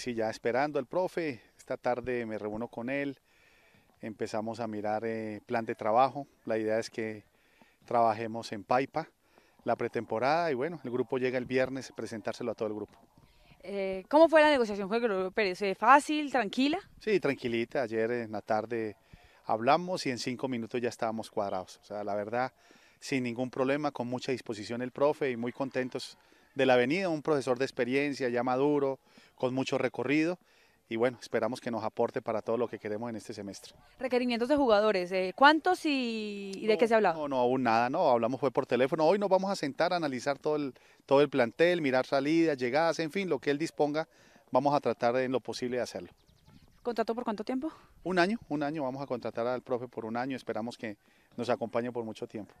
sí, ya esperando al profe, esta tarde me reúno con él, empezamos a mirar el eh, plan de trabajo, la idea es que trabajemos en Paipa la pretemporada y bueno, el grupo llega el viernes, presentárselo a todo el grupo. Eh, ¿Cómo fue la negociación con el eh, ¿Fácil, tranquila? Sí, tranquilita. Ayer en la tarde hablamos y en cinco minutos ya estábamos cuadrados. O sea, la verdad, sin ningún problema, con mucha disposición el profe y muy contentos de la avenida, un profesor de experiencia, ya maduro, con mucho recorrido. Y bueno, esperamos que nos aporte para todo lo que queremos en este semestre. Requerimientos de jugadores, eh, ¿cuántos y, de qué se ha hablado? No, no, aún nada, no, hablamos fue por teléfono. Hoy nos vamos a sentar a analizar todo el, todo el plantel, mirar salidas, llegadas, en fin, lo que él disponga, vamos a tratar en lo posible de hacerlo. ¿Contrato por cuánto tiempo? Un año, un año. Vamos a contratar al profe por un año. Esperamos que nos acompañe por mucho tiempo.